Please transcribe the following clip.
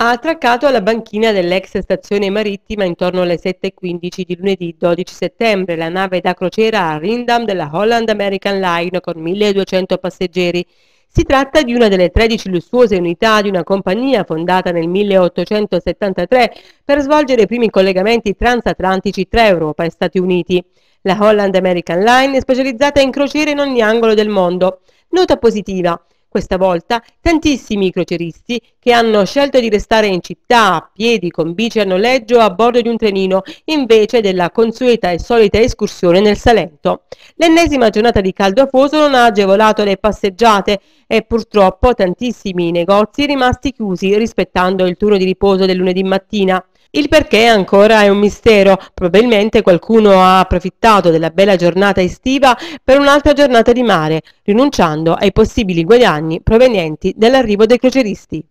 ha attraccato alla banchina dell'ex stazione marittima intorno alle 7.15 di lunedì 12 settembre la nave da crociera a Rindam della Holland American Line con 1.200 passeggeri. Si tratta di una delle 13 lussuose unità di una compagnia fondata nel 1873 per svolgere i primi collegamenti transatlantici tra Europa e Stati Uniti. La Holland American Line è specializzata in crociere in ogni angolo del mondo. Nota positiva questa volta tantissimi crocieristi che hanno scelto di restare in città a piedi con bici a noleggio a bordo di un trenino invece della consueta e solita escursione nel Salento. L'ennesima giornata di caldo afoso non ha agevolato le passeggiate e purtroppo tantissimi negozi rimasti chiusi rispettando il turno di riposo del lunedì mattina. Il perché ancora è un mistero, probabilmente qualcuno ha approfittato della bella giornata estiva per un'altra giornata di mare, rinunciando ai possibili guadagni provenienti dall'arrivo dei croceristi.